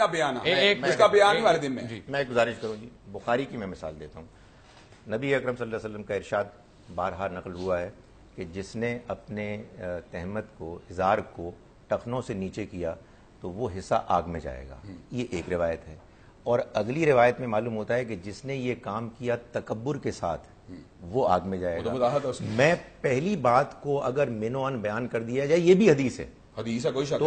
का बयान इसका बयान वाले दिन में मैं गुजारिश करूँ जी बुखारी की मैं मिसाल देता हूँ नबी अक्रम वसल्लम का इरशाद बारहा नकल हुआ है कि जिसने अपने तहमत को इजार को टखनों से नीचे किया तो वो हिस्सा आग में जाएगा हम्म। ये एक रिवायत है और अगली रिवायत में मालूम होता है कि जिसने ये काम किया तकबर के साथ हम्म। वो आग में जाएगा तो मैं पहली बात को अगर मिनो बयान कर दिया जाए ये भी हदीस है हदीस है कोई शक तो